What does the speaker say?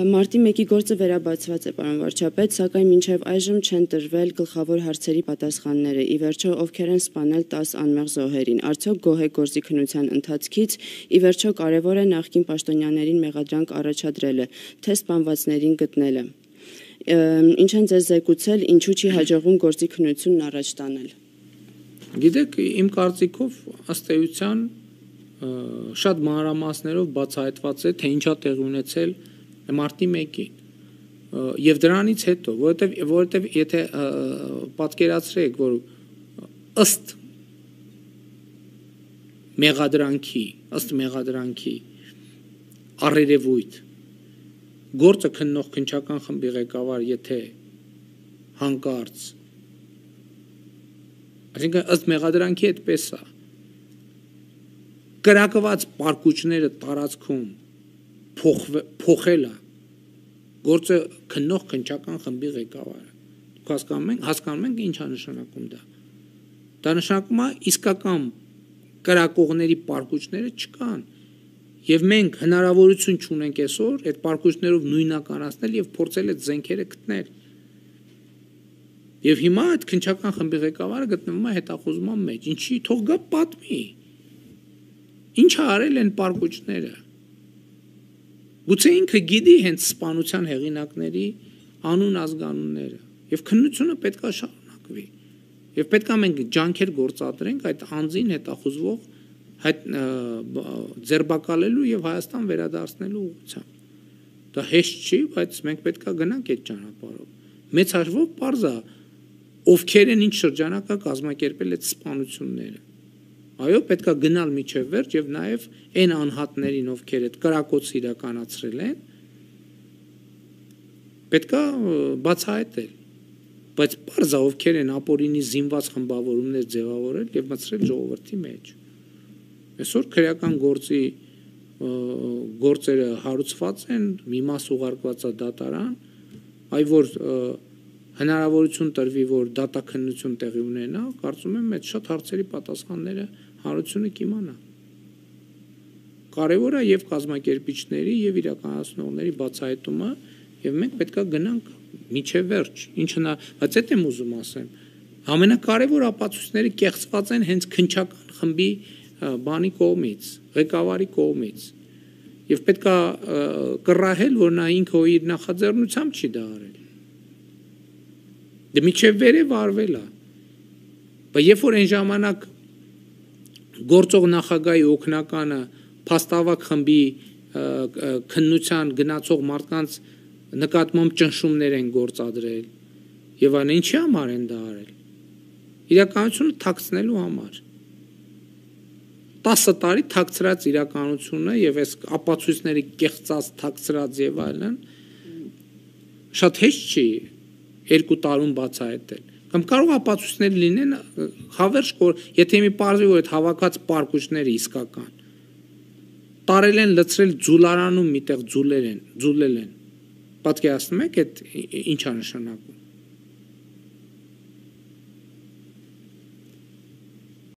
Մարտի 1-ի գործը վերաբացված է, պարոն վարչապետ, սակայն մինչև այժմ չեն տրվել գլխավոր հարցերի պատասխանները։ Ի վերջո ովքեր են սպանել 10 անմեղ զոհերին։ Արդյոք գոհե գործի քննության ընթացքից ի վերջո կարևոր է նախկին պաշտոնյաներին մեղադրանք առաջադրելը, թե սպանվածներին գտնելը։ Ինչ են ձեզ զեկուցել, ինչու չի հաջողվում գործի քննությունն առաջ տանել։ Գիտեք, իմ կարծիքով ըստ էության շատ մանրամասներով բացահայտված է, թե ինչա տեղ ունեցել մարտի 1-ին եւ դրանից հետո որովհետեւ որովհետեւ եթե պատկերացրեք որ ըստ մեղադրանքի ըստ մեղադրանքի առերևույթ գործը քննող քնչական խմբի ղեկավար եթե հանկարծ այսինքն ըստ մեղադրանքի այդպես է կրակված պարկուճները տարածքում փոխելա գործը քննող քնչական խմբի ղեկավարը։ Հասկանում ենք, հասկանում ենք ինչ է նշանակում դա։ Դա նշանակում է իսկական կրակողների պարկուճները չկան։ Եվ մենք հնարավորություն չունենք այսօր այդ պարկուճներով նույնականացնել եւ փորձել այդ զենքերը գտնել։ Եվ հիմա այդ քնչական խմբի ղեկավարը գտնվում է հետախուզման մեջ։ Ինչի թող գա պատմի։ Ինչ արել են պարկուճները։ Գուցե ինքը գիտի հենց սպանության հեղինակների անուն ազգանունները եւ քննությունը պետքա շարունակվի։ Եվ պետքա մենք ջանքեր գործադրենք այդ անձին հետախուզվող այդ ձերբակալելու եւ Հայաստան վերադարձնելու ուղղությամբ։ Դա հեշտ չի, բայց մենք պետքա գնանք այդ ճանապարհով։ Մեծ հաշվով parza ովքեր են ինչ շրջանակա կազմակերպել այդ սպանությունները Այո, պետքա գնալ միջև վերջ եւ նաեւ այն անհատներին, ովքեր այդ կրակոցը իրականացրել են, պետքա բացահայտել բայց բարձա ովքեր են ապորինի զինված խմբավորումներ ձևավորել եւ մցրել ժողովրդի մեջ այսօր քրեական գործի գործերը հարուցված են մի մաս ուղարկվածա դատարան այ որ հնարավորություն տրվի որ դատաքննություն տեղի ունենա կարծում եմ այդ շատ հարցերի պատասխանները հարությունը կիմանա։ Կարևոր է եւ կազմակերպիչների եւ իրականացնողների բացահայտումը եւ մենք պետքա գնանք միջև վերջ։ Ինչն է, բայց այդ եմ ուզում ասեմ, ամենակարևոր ապացույցները կեղծված են հենց քնչական խմբի բանի կողմից, ղեկավարի կողմից։ Եվ պետքա կռահել, որ նա ինքը իր նախաձեռնությամբ չի դա արել։ Դե միջև վերև արվել է։ Բայց երբ որ այն ժամանակ գործող նախագահի օկնականը փաստավակ խմբի քննության գնացող մարդկանց նկատմամբ ճնշումներ են գործադրել եւ այն ինչի համար են դա արել իրականությունը թաքցնելու համար 10 տարի թաքցրած իրականությունը եւ այս ապացույցների կեղծած թաքցրած եւ այլն շատ հեշտ չի երկու տարում բացահայտել Կամ կարող ապացույցներ լինեն հավերժ, եթե մի բարձի որ այդ հավաքած պարկուշները իսկական տարել են լծրել ձուլարանում միտեղ ձուլել են, ձուլել են։ Պատկերացնում եք այդ ինչա նշանակում։